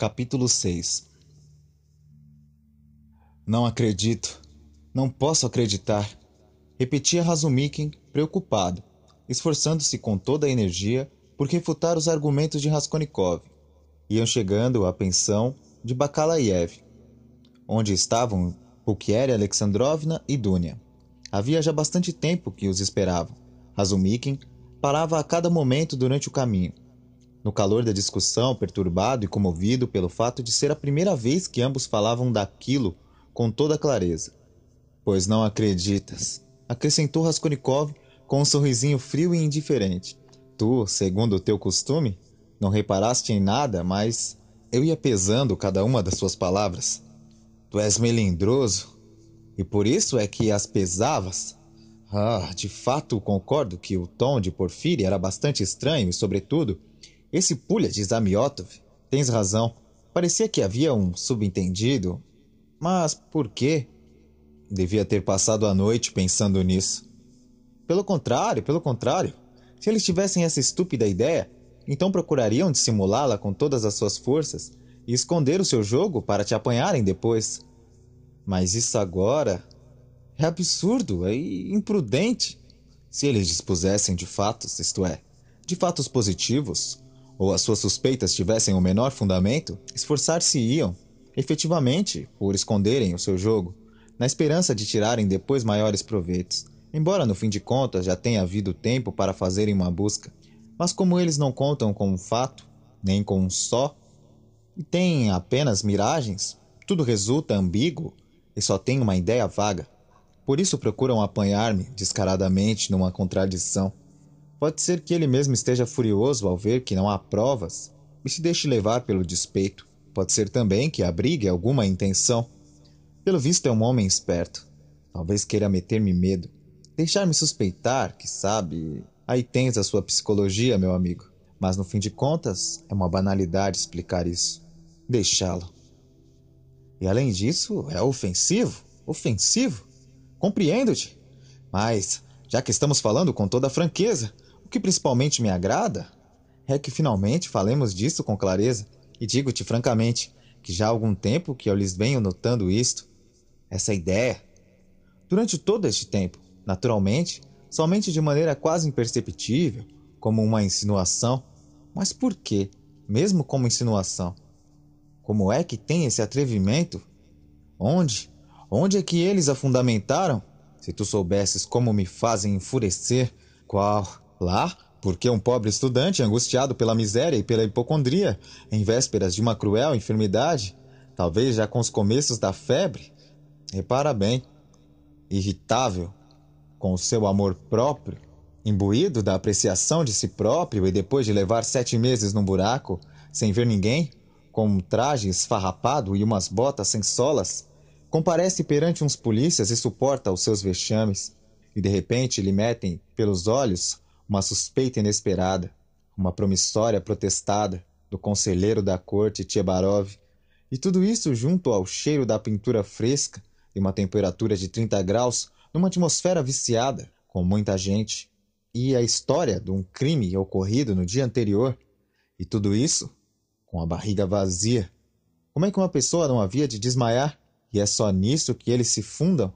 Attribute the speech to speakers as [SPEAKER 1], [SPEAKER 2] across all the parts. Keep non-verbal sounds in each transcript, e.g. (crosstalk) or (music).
[SPEAKER 1] Capítulo 6 Não acredito. Não posso acreditar. Repetia Razumikin, preocupado, esforçando-se com toda a energia por refutar os argumentos de Raskolnikov. Iam chegando à pensão de Bakalaiev, onde estavam Pulkieri Alexandrovna e Dunia. Havia já bastante tempo que os esperavam. Razumikin parava a cada momento durante o caminho, no calor da discussão, perturbado e comovido pelo fato de ser a primeira vez que ambos falavam daquilo com toda clareza. Pois não acreditas, acrescentou Raskolnikov com um sorrisinho frio e indiferente. Tu, segundo o teu costume, não reparaste em nada, mas eu ia pesando cada uma das suas palavras. Tu és melindroso e por isso é que as pesavas. Ah, de fato concordo que o tom de Porfírio era bastante estranho e, sobretudo, esse pulha de Zamiotov, tens razão. Parecia que havia um subentendido. Mas por quê? Devia ter passado a noite pensando nisso. Pelo contrário, pelo contrário. Se eles tivessem essa estúpida ideia, então procurariam dissimulá-la com todas as suas forças e esconder o seu jogo para te apanharem depois. Mas isso agora é absurdo, é imprudente. Se eles dispusessem de fatos, isto é, de fatos positivos, ou as suas suspeitas tivessem o menor fundamento, esforçar-se-iam, efetivamente, por esconderem o seu jogo, na esperança de tirarem depois maiores proveitos, embora no fim de contas já tenha havido tempo para fazerem uma busca. Mas como eles não contam com um fato, nem com um só, e têm apenas miragens, tudo resulta ambíguo e só tem uma ideia vaga. Por isso procuram apanhar-me descaradamente numa contradição Pode ser que ele mesmo esteja furioso ao ver que não há provas e se deixe levar pelo despeito. Pode ser também que abrigue alguma intenção. Pelo visto, é um homem esperto. Talvez queira meter-me medo, deixar-me suspeitar que sabe. Aí tens a sua psicologia, meu amigo. Mas no fim de contas, é uma banalidade explicar isso. Deixá-lo. E além disso, é ofensivo. Ofensivo? Compreendo-te. Mas, já que estamos falando com toda franqueza, o que principalmente me agrada é que finalmente falemos disso com clareza, e digo-te francamente que já há algum tempo que eu lhes venho notando isto, essa ideia. Durante todo este tempo, naturalmente, somente de maneira quase imperceptível, como uma insinuação. Mas por quê? mesmo como insinuação? Como é que tem esse atrevimento? Onde? Onde é que eles a fundamentaram? Se tu soubesses como me fazem enfurecer, qual, Lá, porque um pobre estudante, angustiado pela miséria e pela hipocondria, em vésperas de uma cruel enfermidade, talvez já com os começos da febre, repara bem, irritável, com o seu amor próprio, imbuído da apreciação de si próprio e depois de levar sete meses num buraco, sem ver ninguém, com um traje esfarrapado e umas botas sem solas, comparece perante uns polícias e suporta os seus vexames, e de repente lhe metem pelos olhos uma suspeita inesperada, uma promissória protestada do conselheiro da corte Tchebarov, e tudo isso junto ao cheiro da pintura fresca e uma temperatura de 30 graus numa atmosfera viciada, com muita gente, e a história de um crime ocorrido no dia anterior, e tudo isso com a barriga vazia. Como é que uma pessoa não havia de desmaiar? E é só nisso que eles se fundam?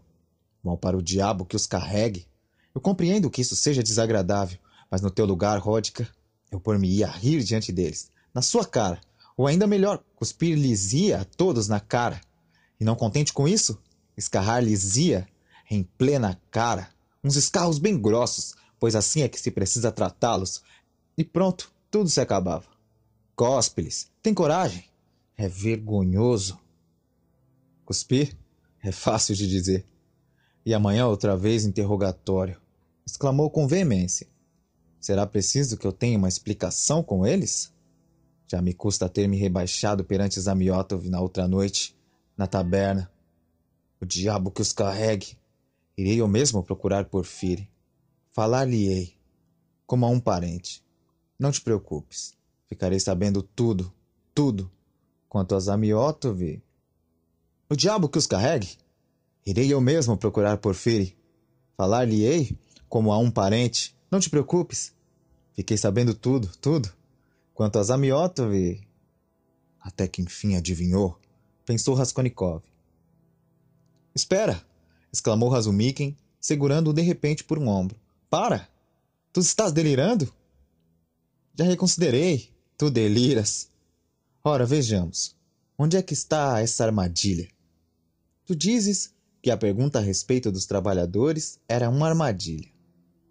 [SPEAKER 1] Vão para o diabo que os carregue. Eu compreendo que isso seja desagradável, mas no teu lugar, Rodka, eu por-me-ia rir diante deles, na sua cara, ou ainda melhor, cuspir-lhes-ia a todos na cara. E não contente com isso, escarrar-lhes-ia em plena cara uns escarros bem grossos, pois assim é que se precisa tratá-los. E pronto, tudo se acabava. Cospe-lhes, tem coragem? É vergonhoso. Cuspir? É fácil de dizer. E amanhã outra vez interrogatório, exclamou com veemência. Será preciso que eu tenha uma explicação com eles? Já me custa ter me rebaixado perante Zamiotov na outra noite, na taberna. O diabo que os carregue! Irei eu mesmo procurar Porfírio. Falar-lhe-ei, como a um parente. Não te preocupes, ficarei sabendo tudo, tudo, quanto a Zamiotov. O diabo que os carregue! Irei eu mesmo procurar Porfírio. Falar-lhe-ei, como a um parente. Não te preocupes. Fiquei sabendo tudo, tudo. Quanto a Zamiotov... Até que enfim adivinhou, pensou Raskolnikov. Espera! exclamou Razumikin, segurando-o de repente por um ombro. Para! Tu estás delirando? Já reconsiderei. Tu deliras. Ora, vejamos. Onde é que está essa armadilha? Tu dizes que a pergunta a respeito dos trabalhadores era uma armadilha.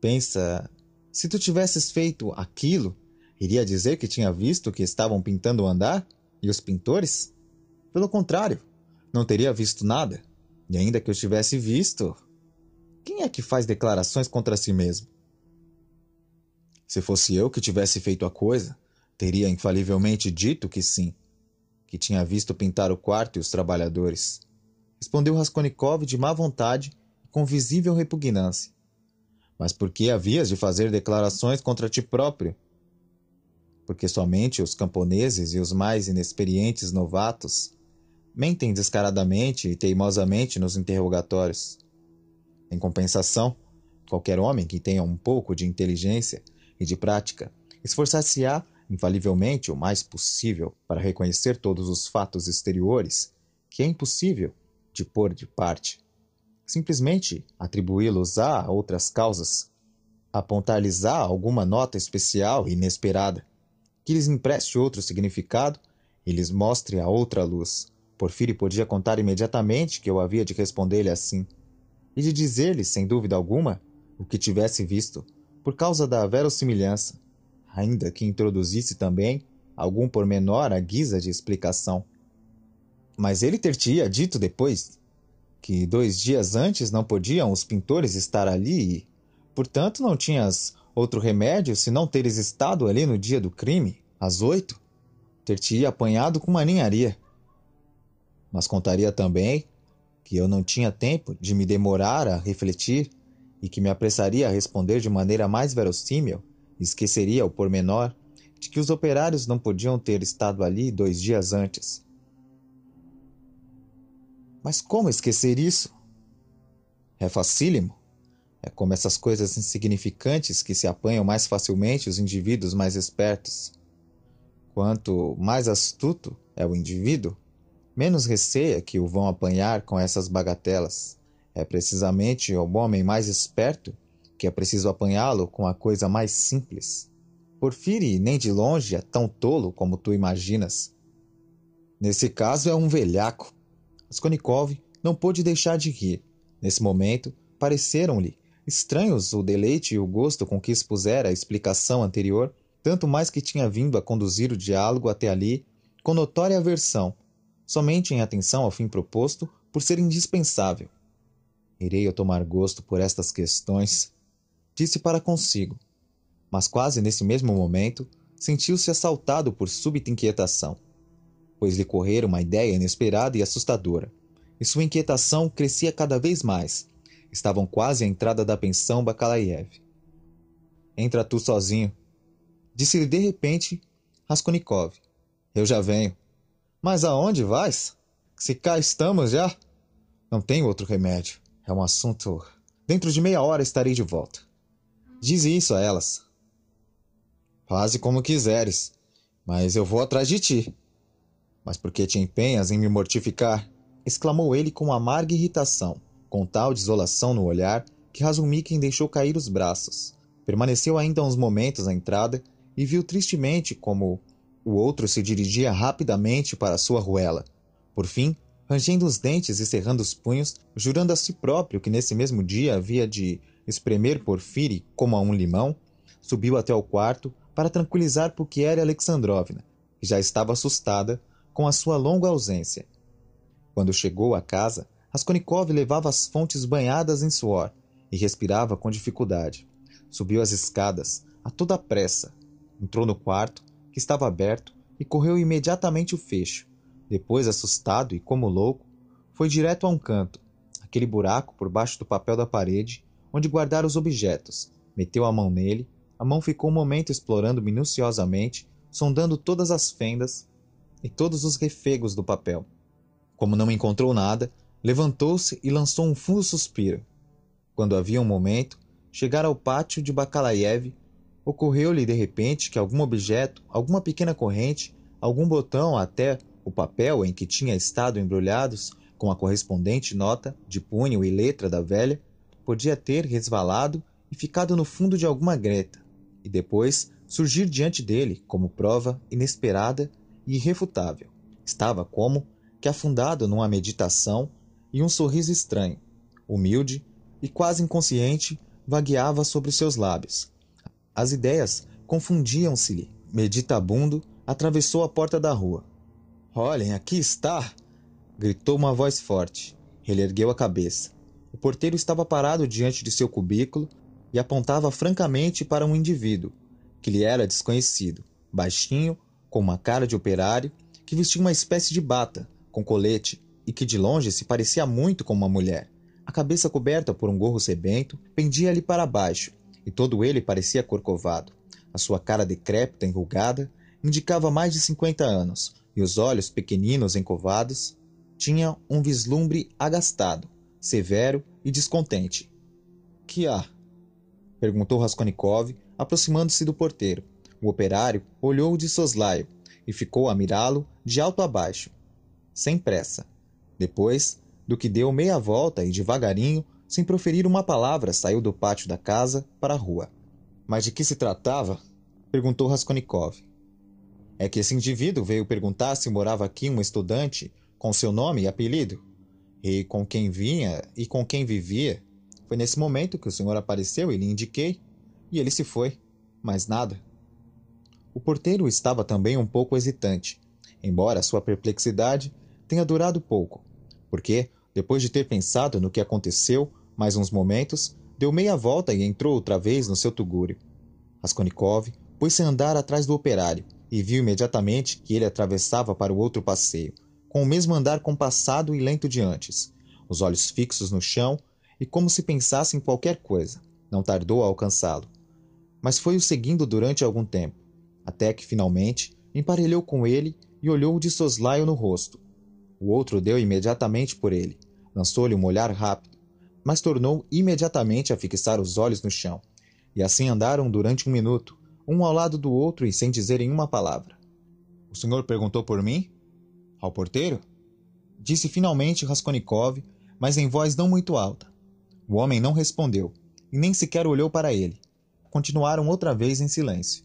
[SPEAKER 1] Pensa se tu tivesses feito aquilo, iria dizer que tinha visto que estavam pintando o andar e os pintores? Pelo contrário, não teria visto nada. E ainda que eu tivesse visto, quem é que faz declarações contra si mesmo? Se fosse eu que tivesse feito a coisa, teria infalivelmente dito que sim, que tinha visto pintar o quarto e os trabalhadores. Respondeu Raskolnikov de má vontade e com visível repugnância. Mas por que havias de fazer declarações contra ti próprio? Porque somente os camponeses e os mais inexperientes novatos mentem descaradamente e teimosamente nos interrogatórios. Em compensação, qualquer homem que tenha um pouco de inteligência e de prática esforçar-se-á infalivelmente o mais possível para reconhecer todos os fatos exteriores que é impossível de pôr de parte simplesmente atribuí-los a outras causas, apontar-lhes a alguma nota especial e inesperada, que lhes empreste outro significado e lhes mostre a outra luz. Porfírio podia contar imediatamente que eu havia de responder-lhe assim, e de dizer-lhe, sem dúvida alguma, o que tivesse visto, por causa da verossimilhança, ainda que introduzisse também algum pormenor à guisa de explicação. Mas ele ter-te-ia dito depois que dois dias antes não podiam os pintores estar ali e, portanto, não tinhas outro remédio se não teres estado ali no dia do crime, às oito? Ter-te apanhado com maninharia. Mas contaria também que eu não tinha tempo de me demorar a refletir e que me apressaria a responder de maneira mais verossímil, esqueceria o pormenor de que os operários não podiam ter estado ali dois dias antes, mas como esquecer isso? É facílimo. É como essas coisas insignificantes que se apanham mais facilmente os indivíduos mais espertos. Quanto mais astuto é o indivíduo, menos receia que o vão apanhar com essas bagatelas. É precisamente o homem mais esperto que é preciso apanhá-lo com a coisa mais simples. Porfire nem de longe é tão tolo como tu imaginas. Nesse caso é um velhaco Raskolnikov não pôde deixar de rir. Nesse momento, pareceram-lhe estranhos o deleite e o gosto com que expusera a explicação anterior, tanto mais que tinha vindo a conduzir o diálogo até ali com notória aversão, somente em atenção ao fim proposto por ser indispensável. Irei eu tomar gosto por estas questões, disse para consigo. Mas quase nesse mesmo momento, sentiu-se assaltado por súbita inquietação pois lhe correra uma ideia inesperada e assustadora. E sua inquietação crescia cada vez mais. Estavam quase à entrada da pensão Bakalaev. Entra tu sozinho. Disse-lhe de repente Raskolnikov. Eu já venho. Mas aonde vais? Se cá estamos já? Não tenho outro remédio. É um assunto. Dentro de meia hora estarei de volta. Diz isso a elas. Faze como quiseres, mas eu vou atrás de ti. Mas por que te empenhas em me mortificar? exclamou ele com amarga irritação, com tal desolação no olhar que Razumikin deixou cair os braços. Permaneceu ainda uns momentos à entrada e viu tristemente como o outro se dirigia rapidamente para sua ruela. Por fim, rangendo os dentes e cerrando os punhos, jurando a si próprio que nesse mesmo dia havia de espremer Porfiri como a um limão, subiu até o quarto para tranquilizar Pukieri Alexandrovna, que já estava assustada com a sua longa ausência. Quando chegou à casa, Raskolnikov levava as fontes banhadas em suor e respirava com dificuldade. Subiu as escadas a toda pressa, entrou no quarto, que estava aberto, e correu imediatamente o fecho. Depois, assustado e como louco, foi direto a um canto, aquele buraco por baixo do papel da parede, onde guardara os objetos. Meteu a mão nele, a mão ficou um momento explorando minuciosamente, sondando todas as fendas, e todos os refegos do papel. Como não encontrou nada, levantou-se e lançou um fundo suspiro. Quando havia um momento, chegar ao pátio de Bakalaev, ocorreu-lhe de repente que algum objeto, alguma pequena corrente, algum botão, até o papel em que tinha estado embrulhados, com a correspondente nota de punho e letra da velha, podia ter resvalado e ficado no fundo de alguma greta, e depois surgir diante dele como prova inesperada irrefutável. Estava como que afundado numa meditação e um sorriso estranho, humilde e quase inconsciente, vagueava sobre seus lábios. As ideias confundiam-se-lhe. Meditabundo, atravessou a porta da rua. Olhem, aqui está! gritou uma voz forte. Ele ergueu a cabeça. O porteiro estava parado diante de seu cubículo e apontava francamente para um indivíduo que lhe era desconhecido, baixinho com uma cara de operário, que vestia uma espécie de bata, com colete, e que de longe se parecia muito com uma mulher. A cabeça coberta por um gorro sebento pendia-lhe para baixo, e todo ele parecia corcovado. A sua cara decrépita, enrugada, indicava mais de cinquenta anos, e os olhos pequeninos, encovados, tinha um vislumbre agastado, severo e descontente. Que há? perguntou Raskolnikov, aproximando-se do porteiro. O operário olhou de soslaio e ficou a mirá-lo de alto a baixo, sem pressa. Depois do que deu meia volta e devagarinho, sem proferir uma palavra, saiu do pátio da casa para a rua. Mas de que se tratava? perguntou Raskolnikov. É que esse indivíduo veio perguntar se morava aqui um estudante com seu nome e apelido, e com quem vinha e com quem vivia. Foi nesse momento que o senhor apareceu e lhe indiquei, e ele se foi. Mais nada. O porteiro estava também um pouco hesitante, embora sua perplexidade tenha durado pouco, porque, depois de ter pensado no que aconteceu mais uns momentos, deu meia volta e entrou outra vez no seu tugúrio. Raskolnikov pôs-se a andar atrás do operário e viu imediatamente que ele atravessava para o outro passeio, com o mesmo andar compassado e lento de antes, os olhos fixos no chão e como se pensasse em qualquer coisa. Não tardou a alcançá-lo. Mas foi o seguindo durante algum tempo até que finalmente emparelhou com ele e olhou-o de soslaio no rosto. O outro deu imediatamente por ele, lançou-lhe um olhar rápido, mas tornou imediatamente a fixar os olhos no chão. E assim andaram durante um minuto, um ao lado do outro e sem dizerem uma palavra. O senhor perguntou por mim? Ao porteiro? Disse finalmente Raskolnikov, mas em voz não muito alta. O homem não respondeu, e nem sequer olhou para ele. Continuaram outra vez em silêncio.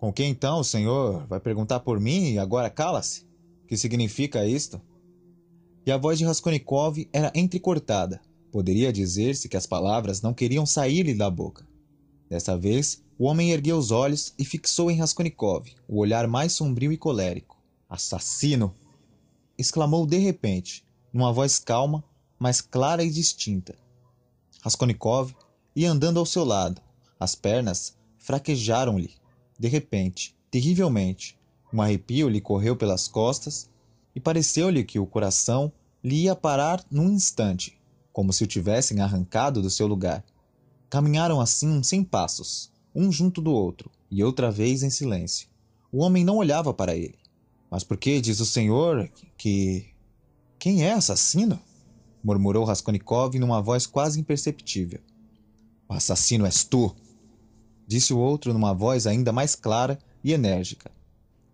[SPEAKER 1] Com que então o Senhor vai perguntar por mim e agora cala-se? Que significa isto? E a voz de Raskolnikov era entrecortada. Poderia dizer-se que as palavras não queriam sair-lhe da boca. Dessa vez, o homem ergueu os olhos e fixou em Raskolnikov o olhar mais sombrio e colérico. Assassino! exclamou de repente, numa voz calma, mas clara e distinta. Raskolnikov ia andando ao seu lado. As pernas fraquejaram-lhe de repente, terrivelmente, um arrepio lhe correu pelas costas e pareceu-lhe que o coração lhe ia parar num instante, como se o tivessem arrancado do seu lugar. Caminharam assim sem passos, um junto do outro, e outra vez em silêncio. O homem não olhava para ele. Mas por que diz o senhor que. Quem é assassino? murmurou Raskolnikov numa voz quase imperceptível. O assassino és tu! disse o outro numa voz ainda mais clara e enérgica.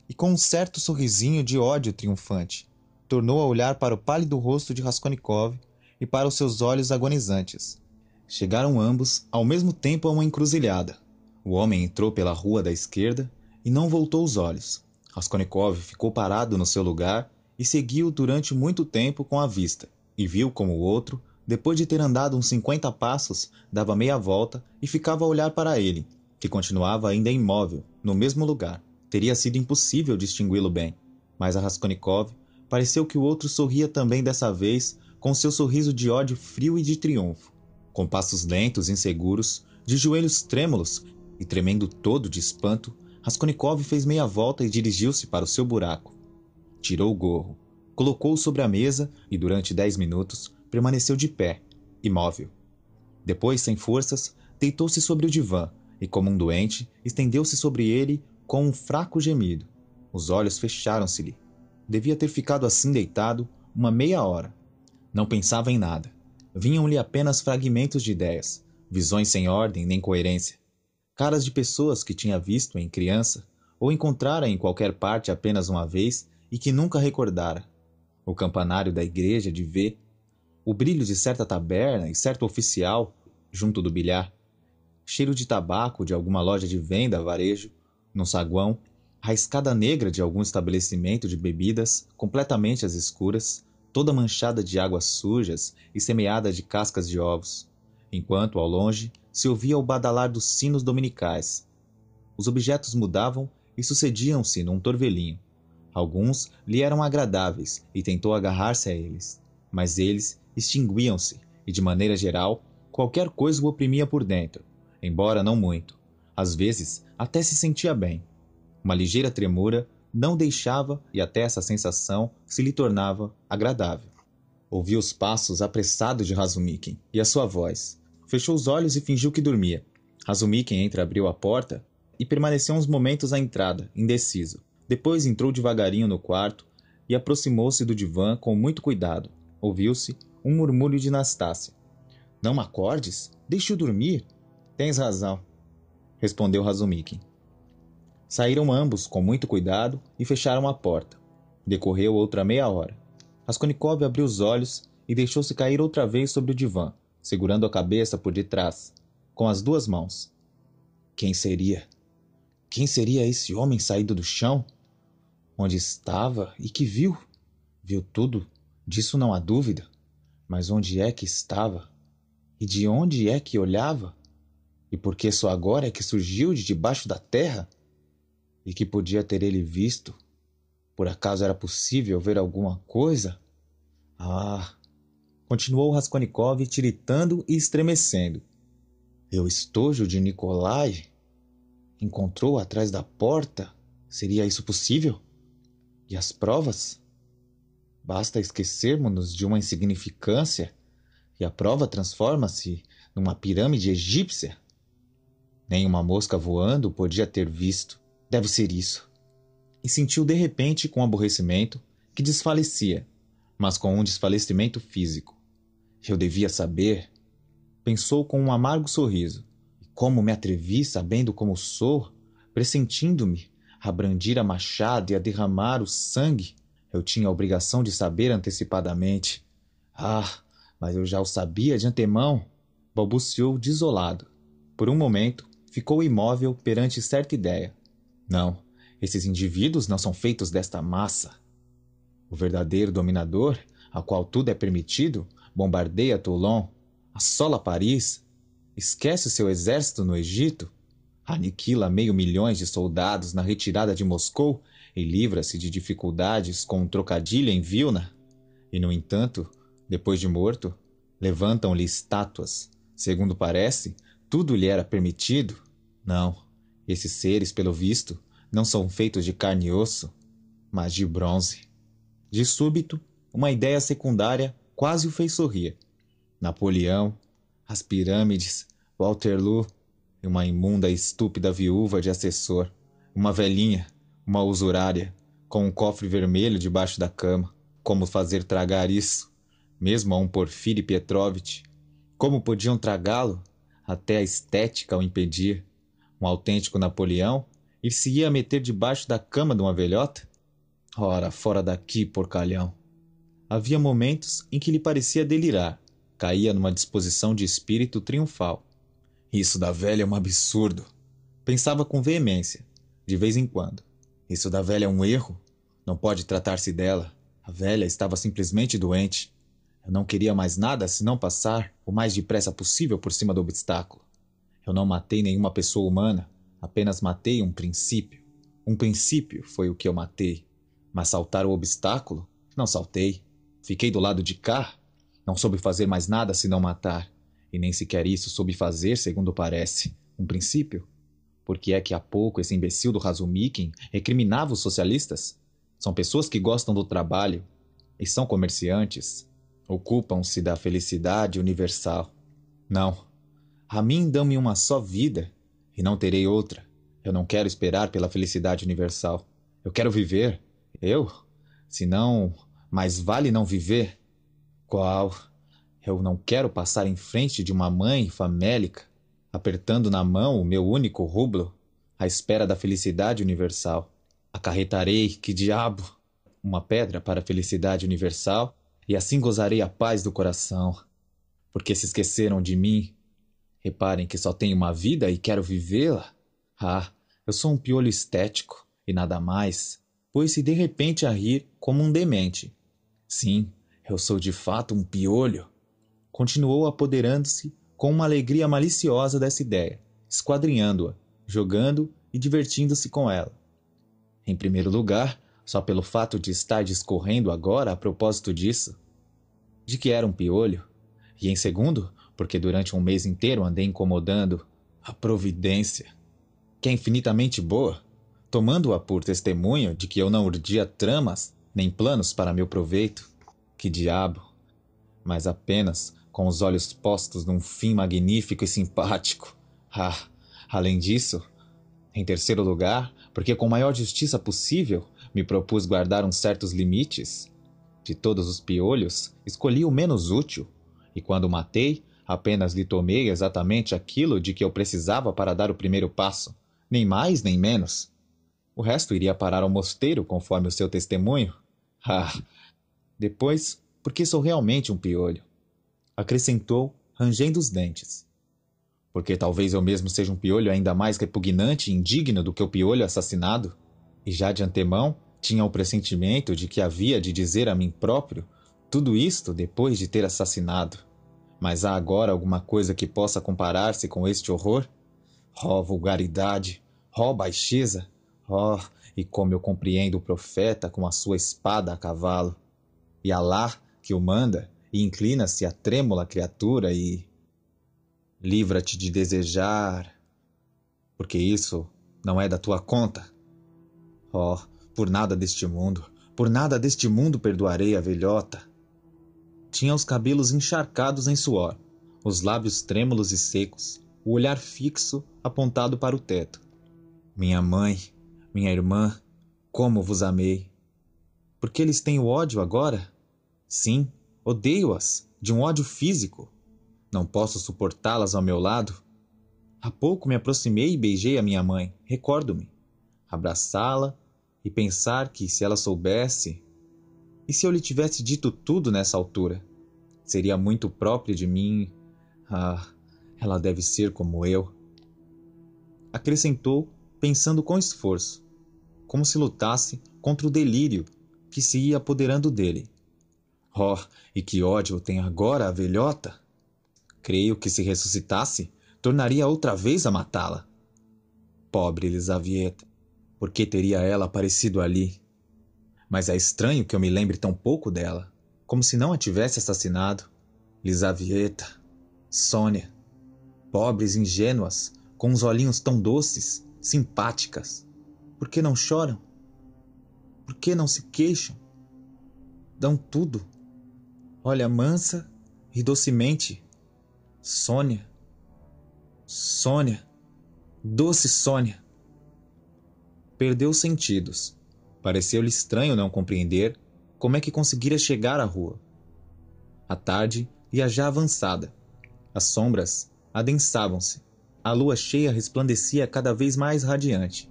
[SPEAKER 1] E com um certo sorrisinho de ódio triunfante, tornou a olhar para o pálido rosto de Raskolnikov e para os seus olhos agonizantes. Chegaram ambos ao mesmo tempo a uma encruzilhada. O homem entrou pela rua da esquerda e não voltou os olhos. Raskolnikov ficou parado no seu lugar e seguiu durante muito tempo com a vista, e viu como o outro, depois de ter andado uns cinquenta passos, dava meia volta e ficava a olhar para ele, que continuava ainda imóvel, no mesmo lugar. Teria sido impossível distingui-lo bem, mas a Raskolnikov pareceu que o outro sorria também dessa vez, com seu sorriso de ódio frio e de triunfo. Com passos lentos e inseguros, de joelhos trêmulos e tremendo todo de espanto, Raskolnikov fez meia volta e dirigiu-se para o seu buraco. Tirou o gorro, colocou-o sobre a mesa e, durante dez minutos, permaneceu de pé, imóvel. Depois, sem forças, deitou-se sobre o divã e, como um doente, estendeu-se sobre ele com um fraco gemido. Os olhos fecharam-se-lhe. Devia ter ficado assim deitado uma meia hora. Não pensava em nada. Vinham-lhe apenas fragmentos de ideias, visões sem ordem nem coerência. Caras de pessoas que tinha visto em criança ou encontrara em qualquer parte apenas uma vez e que nunca recordara. O campanário da igreja de V, o brilho de certa taberna e certo oficial junto do bilhar, cheiro de tabaco de alguma loja de venda a varejo, num saguão, raiscada negra de algum estabelecimento de bebidas, completamente às escuras, toda manchada de águas sujas e semeada de cascas de ovos, enquanto, ao longe, se ouvia o badalar dos sinos dominicais. Os objetos mudavam e sucediam-se num torvelinho. Alguns lhe eram agradáveis e tentou agarrar-se a eles, mas eles extinguiam-se e, de maneira geral, qualquer coisa o oprimia por dentro embora não muito. Às vezes, até se sentia bem. Uma ligeira tremura não deixava e até essa sensação se lhe tornava agradável. Ouviu os passos apressados de Razumiken e a sua voz. Fechou os olhos e fingiu que dormia. Razumiken entreabriu a porta e permaneceu uns momentos à entrada, indeciso. Depois entrou devagarinho no quarto e aproximou-se do divã com muito cuidado. Ouviu-se um murmúrio de Nastácia. Não me acordes? Deixe-o dormir. Tens razão, respondeu Razumiki. Saíram ambos com muito cuidado e fecharam a porta. Decorreu outra meia hora. Raskolnikov abriu os olhos e deixou-se cair outra vez sobre o divã, segurando a cabeça por detrás, com as duas mãos. Quem seria? Quem seria esse homem saído do chão? Onde estava e que viu? Viu tudo, disso não há dúvida. Mas onde é que estava? E de onde é que olhava? E porque só agora é que surgiu de debaixo da terra? E que podia ter ele visto? Por acaso era possível ver alguma coisa? Ah! Continuou Raskolnikov tiritando e estremecendo. eu estojo de Nikolai encontrou atrás da porta? Seria isso possível? E as provas? Basta esquecermos-nos de uma insignificância e a prova transforma-se numa pirâmide egípcia? Nem uma mosca voando podia ter visto. Deve ser isso. E sentiu de repente, com aborrecimento, que desfalecia, mas com um desfalecimento físico. Eu devia saber. Pensou com um amargo sorriso. E Como me atrevi, sabendo como sou, pressentindo-me, a brandir a machado e a derramar o sangue? Eu tinha a obrigação de saber antecipadamente. Ah, mas eu já o sabia de antemão! balbuciou desolado. Por um momento, ficou imóvel perante certa ideia. Não, esses indivíduos não são feitos desta massa. O verdadeiro dominador, a qual tudo é permitido, bombardeia Toulon, assola Paris, esquece seu exército no Egito, aniquila meio milhões de soldados na retirada de Moscou e livra-se de dificuldades com um trocadilho em Vilna. E, no entanto, depois de morto, levantam-lhe estátuas, segundo parece, tudo lhe era permitido? Não, esses seres, pelo visto, não são feitos de carne e osso, mas de bronze. De súbito, uma ideia secundária quase o fez sorrir. Napoleão, as pirâmides, Waterloo e uma imunda e estúpida viúva de assessor, uma velhinha, uma usurária, com um cofre vermelho debaixo da cama. Como fazer tragar isso, mesmo a um Porfírio Petrovitch? Como podiam tragá-lo até a estética o impedir, um autêntico Napoleão, ir se ia meter debaixo da cama de uma velhota? Ora, fora daqui, porcalhão! Havia momentos em que lhe parecia delirar, caía numa disposição de espírito triunfal. Isso da velha é um absurdo! Pensava com veemência, de vez em quando. Isso da velha é um erro? Não pode tratar-se dela. A velha estava simplesmente doente. Eu não queria mais nada senão passar o mais depressa possível por cima do obstáculo. Eu não matei nenhuma pessoa humana, apenas matei um princípio. Um princípio foi o que eu matei. Mas saltar o obstáculo? Não saltei. Fiquei do lado de cá. Não soube fazer mais nada senão matar. E nem sequer isso soube fazer, segundo parece. Um princípio? Porque é que há pouco esse imbecil do Razumikin recriminava os socialistas? São pessoas que gostam do trabalho e são comerciantes Ocupam-se da felicidade universal. Não. A mim dão-me uma só vida e não terei outra. Eu não quero esperar pela felicidade universal. Eu quero viver. Eu? Senão, mais vale não viver. Qual? Eu não quero passar em frente de uma mãe famélica, apertando na mão o meu único rublo, à espera da felicidade universal. Acarretarei, que diabo, uma pedra para a felicidade universal e assim gozarei a paz do coração. Porque se esqueceram de mim, reparem que só tenho uma vida e quero vivê-la. Ah, eu sou um piolho estético e nada mais, pôs-se de repente a rir como um demente. Sim, eu sou de fato um piolho. Continuou apoderando-se com uma alegria maliciosa dessa ideia, esquadrinhando-a, jogando e divertindo-se com ela. Em primeiro lugar, só pelo fato de estar discorrendo agora a propósito disso, de que era um piolho, e em segundo, porque durante um mês inteiro andei incomodando a providência, que é infinitamente boa, tomando-a por testemunho de que eu não urdia tramas nem planos para meu proveito. Que diabo! Mas apenas com os olhos postos num fim magnífico e simpático. Ah, além disso, em terceiro lugar, porque com maior justiça possível, me propus guardar uns certos limites. De todos os piolhos, escolhi o menos útil, e quando matei, apenas lhe tomei exatamente aquilo de que eu precisava para dar o primeiro passo, nem mais nem menos. O resto iria parar ao mosteiro conforme o seu testemunho. (laughs) Ah! Depois, porque sou realmente um piolho. Acrescentou, rangendo os dentes. Porque talvez eu mesmo seja um piolho ainda mais repugnante e indigno do que o piolho assassinado e já de antemão tinha o pressentimento de que havia de dizer a mim próprio tudo isto depois de ter assassinado. Mas há agora alguma coisa que possa comparar-se com este horror? Ó oh, vulgaridade! Ó oh, baixeza! Ó, oh, e como eu compreendo o profeta com a sua espada a cavalo! E Alá, que o manda, e inclina-se à trêmula criatura e. Livra-te de desejar, porque isso não é da tua conta. Oh, por nada deste mundo, por nada deste mundo perdoarei a velhota. Tinha os cabelos encharcados em suor, os lábios trêmulos e secos, o olhar fixo apontado para o teto. Minha mãe, minha irmã, como vos amei! Porque eles têm o ódio agora? Sim, odeio-as, de um ódio físico. Não posso suportá-las ao meu lado. Há pouco me aproximei e beijei a minha mãe, recordo-me. Abraçá-la, e pensar que se ela soubesse. E se eu lhe tivesse dito tudo nessa altura? Seria muito próprio de mim. Ah, ela deve ser como eu. Acrescentou, pensando com esforço, como se lutasse contra o delírio que se ia apoderando dele. Oh, e que ódio tem agora a velhota! Creio que se ressuscitasse, tornaria outra vez a matá-la. Pobre Elisaveta. Por que teria ela aparecido ali? Mas é estranho que eu me lembre tão pouco dela, como se não a tivesse assassinado. Lisavieta, Sônia, pobres ingênuas, com os olhinhos tão doces, simpáticas. Por que não choram? Por que não se queixam? Dão tudo. Olha mansa e docemente. Sônia. Sônia. Doce Sônia. Perdeu os sentidos. Pareceu-lhe estranho não compreender como é que conseguira chegar à rua. A tarde ia já avançada. As sombras adensavam-se. A lua cheia resplandecia cada vez mais radiante,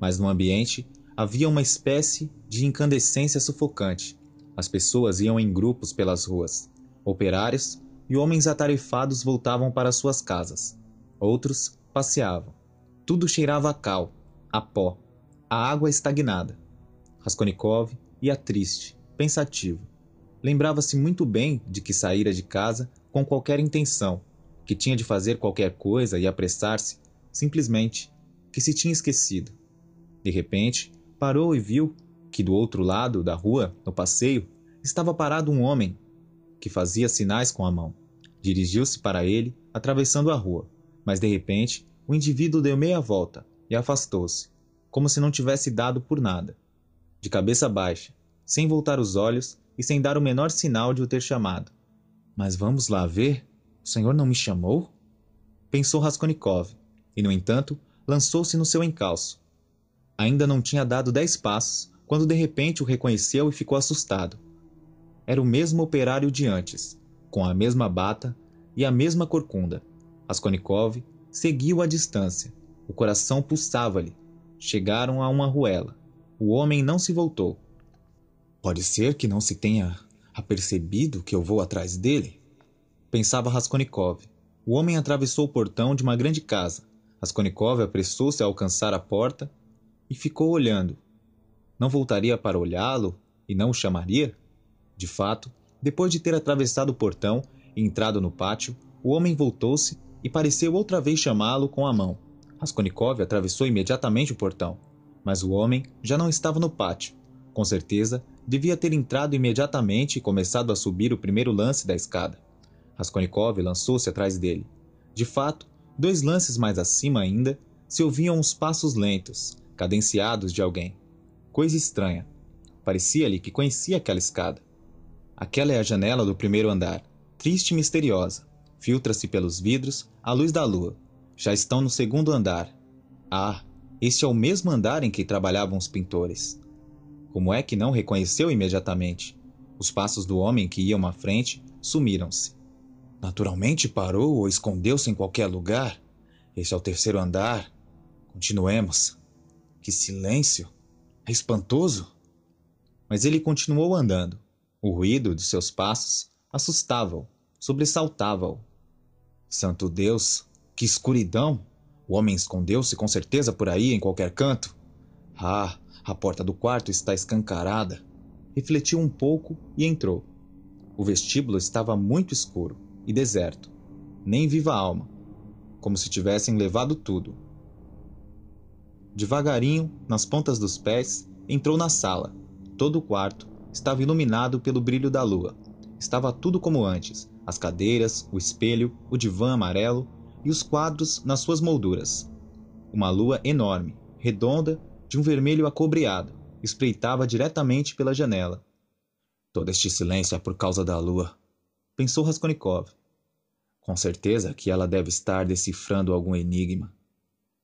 [SPEAKER 1] mas no ambiente havia uma espécie de incandescência sufocante. As pessoas iam em grupos pelas ruas. Operários e homens atarefados voltavam para suas casas. Outros passeavam. Tudo cheirava a cal, a pó, a água estagnada. Raskolnikov ia triste, pensativo. Lembrava-se muito bem de que saíra de casa com qualquer intenção, que tinha de fazer qualquer coisa e apressar-se, simplesmente, que se tinha esquecido. De repente, parou e viu que do outro lado da rua, no passeio, estava parado um homem que fazia sinais com a mão. Dirigiu-se para ele, atravessando a rua, mas de repente o indivíduo deu meia volta e afastou-se, como se não tivesse dado por nada. De cabeça baixa, sem voltar os olhos e sem dar o menor sinal de o ter chamado. Mas vamos lá ver? O senhor não me chamou? Pensou Raskolnikov, e, no entanto, lançou-se no seu encalço. Ainda não tinha dado dez passos quando de repente o reconheceu e ficou assustado. Era o mesmo operário de antes, com a mesma bata e a mesma corcunda. Raskolnikov seguiu à distância. O coração pulsava-lhe, Chegaram a uma ruela. O homem não se voltou. Pode ser que não se tenha apercebido que eu vou atrás dele? Pensava Raskolnikov. O homem atravessou o portão de uma grande casa. Raskolnikov apressou-se a alcançar a porta e ficou olhando. Não voltaria para olhá-lo e não o chamaria? De fato, depois de ter atravessado o portão e entrado no pátio, o homem voltou-se e pareceu outra vez chamá-lo com a mão. Raskolnikov atravessou imediatamente o portão, mas o homem já não estava no pátio. Com certeza, devia ter entrado imediatamente e começado a subir o primeiro lance da escada. Raskolnikov lançou-se atrás dele. De fato, dois lances mais acima ainda, se ouviam uns passos lentos, cadenciados de alguém. Coisa estranha. Parecia-lhe que conhecia aquela escada. Aquela é a janela do primeiro andar, triste e misteriosa. Filtra-se pelos vidros a luz da lua, já estão no segundo andar. Ah, este é o mesmo andar em que trabalhavam os pintores. Como é que não reconheceu imediatamente? Os passos do homem que iam à frente sumiram-se. Naturalmente parou ou escondeu-se em qualquer lugar. Este é o terceiro andar. Continuemos. Que silêncio! É espantoso! Mas ele continuou andando. O ruído de seus passos assustava-o, sobressaltava-o. Santo Deus! Que escuridão! O homem escondeu-se com certeza por aí, em qualquer canto. Ah, a porta do quarto está escancarada. Refletiu um pouco e entrou. O vestíbulo estava muito escuro e deserto. Nem viva alma. Como se tivessem levado tudo. Devagarinho, nas pontas dos pés, entrou na sala. Todo o quarto estava iluminado pelo brilho da lua. Estava tudo como antes: as cadeiras, o espelho, o divã amarelo, e os quadros nas suas molduras. Uma lua enorme, redonda, de um vermelho acobreado, espreitava diretamente pela janela. Todo este silêncio é por causa da lua, pensou Raskolnikov. Com certeza que ela deve estar decifrando algum enigma.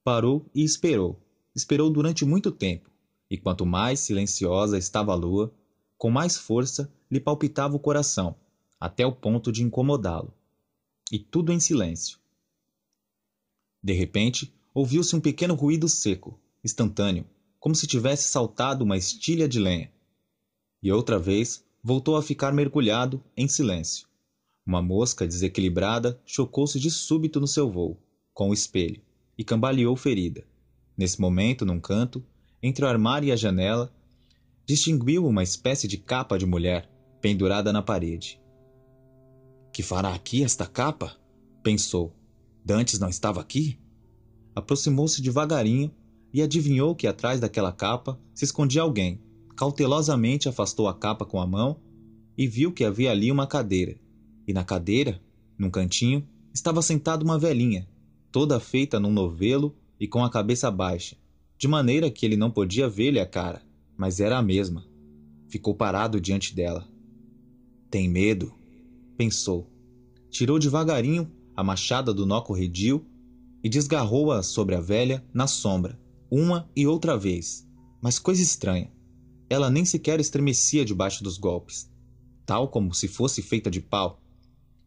[SPEAKER 1] Parou e esperou. Esperou durante muito tempo, e quanto mais silenciosa estava a lua, com mais força lhe palpitava o coração, até o ponto de incomodá-lo. E tudo em silêncio. De repente, ouviu-se um pequeno ruído seco, instantâneo, como se tivesse saltado uma estilha de lenha. E outra vez voltou a ficar mergulhado em silêncio. Uma mosca desequilibrada chocou-se de súbito no seu vôo, com o espelho, e cambaleou ferida. Nesse momento, num canto, entre o armário e a janela, distinguiu uma espécie de capa de mulher pendurada na parede. Que fará aqui esta capa? pensou Dantes não estava aqui? Aproximou-se devagarinho e adivinhou que atrás daquela capa se escondia alguém. Cautelosamente afastou a capa com a mão e viu que havia ali uma cadeira. E na cadeira, num cantinho, estava sentada uma velhinha, toda feita num novelo e com a cabeça baixa, de maneira que ele não podia ver-lhe a cara, mas era a mesma. Ficou parado diante dela. Tem medo? pensou. Tirou devagarinho a machada do nó corredio e desgarrou-a sobre a velha na sombra, uma e outra vez. Mas coisa estranha, ela nem sequer estremecia debaixo dos golpes, tal como se fosse feita de pau.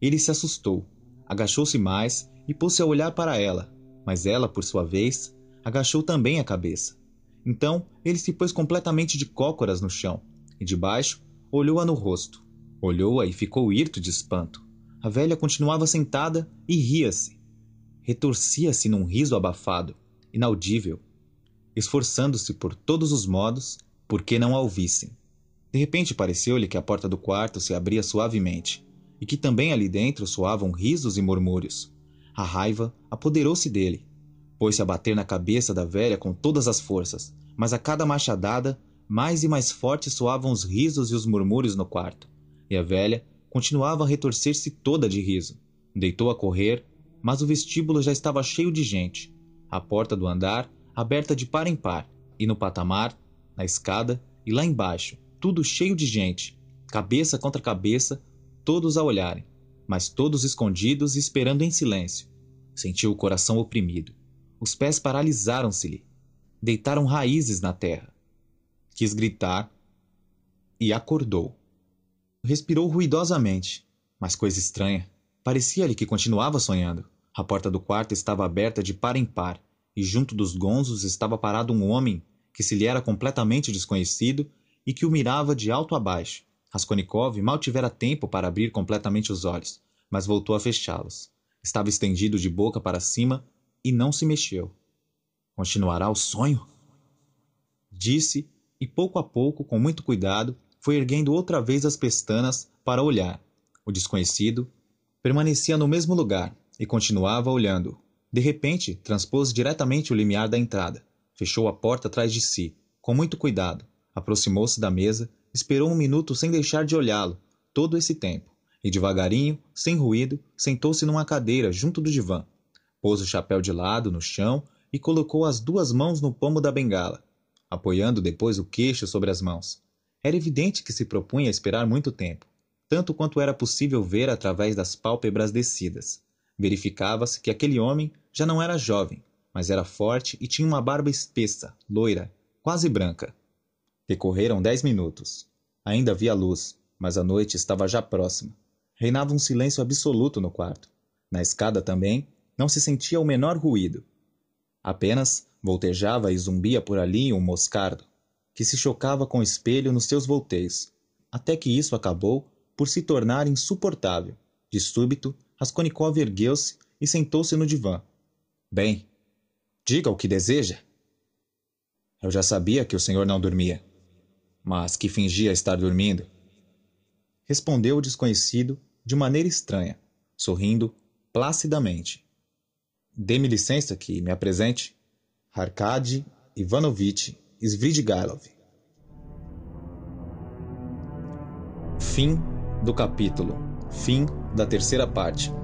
[SPEAKER 1] Ele se assustou, agachou-se mais e pôs-se a olhar para ela, mas ela, por sua vez, agachou também a cabeça. Então ele se pôs completamente de cócoras no chão e, debaixo, olhou-a no rosto. Olhou-a e ficou hirto de espanto. A velha continuava sentada e ria-se. Retorcia-se num riso abafado, inaudível, esforçando-se por todos os modos porque não a ouvissem. De repente pareceu-lhe que a porta do quarto se abria suavemente e que também ali dentro soavam risos e murmúrios. A raiva apoderou-se dele. Pôs-se a bater na cabeça da velha com todas as forças, mas a cada machadada, mais e mais forte soavam os risos e os murmúrios no quarto, e a velha continuava a retorcer-se toda de riso. Deitou a correr, mas o vestíbulo já estava cheio de gente. A porta do andar, aberta de par em par, e no patamar, na escada e lá embaixo, tudo cheio de gente, cabeça contra cabeça, todos a olharem, mas todos escondidos e esperando em silêncio. Sentiu o coração oprimido. Os pés paralisaram-se-lhe. Deitaram raízes na terra. Quis gritar e acordou. Respirou ruidosamente, mas coisa estranha. Parecia-lhe que continuava sonhando. A porta do quarto estava aberta de par em par, e junto dos gonzos estava parado um homem que se lhe era completamente desconhecido e que o mirava de alto a baixo. Raskolnikov mal tivera tempo para abrir completamente os olhos, mas voltou a fechá-los. Estava estendido de boca para cima e não se mexeu. Continuará o sonho? Disse, e pouco a pouco, com muito cuidado, foi erguendo outra vez as pestanas para olhar. O desconhecido permanecia no mesmo lugar e continuava olhando. De repente, transpôs diretamente o limiar da entrada, fechou a porta atrás de si, com muito cuidado, aproximou-se da mesa, esperou um minuto sem deixar de olhá-lo, todo esse tempo, e devagarinho, sem ruído, sentou-se numa cadeira junto do divã. Pôs o chapéu de lado, no chão, e colocou as duas mãos no pomo da bengala, apoiando depois o queixo sobre as mãos. Era evidente que se propunha esperar muito tempo, tanto quanto era possível ver através das pálpebras descidas. Verificava-se que aquele homem já não era jovem, mas era forte e tinha uma barba espessa, loira, quase branca. Decorreram dez minutos. Ainda havia luz, mas a noite estava já próxima. Reinava um silêncio absoluto no quarto. Na escada também não se sentia o menor ruído. Apenas voltejava e zumbia por ali um moscardo que se chocava com o espelho nos seus volteios, até que isso acabou por se tornar insuportável. De súbito, Raskolnikov ergueu-se e sentou-se no divã. Bem, diga o que deseja. Eu já sabia que o senhor não dormia, mas que fingia estar dormindo. Respondeu o desconhecido de maneira estranha, sorrindo placidamente. Dê-me licença que me apresente. Arkady Ivanovitch Svridgalov. Fim do capítulo. Fim da terceira parte.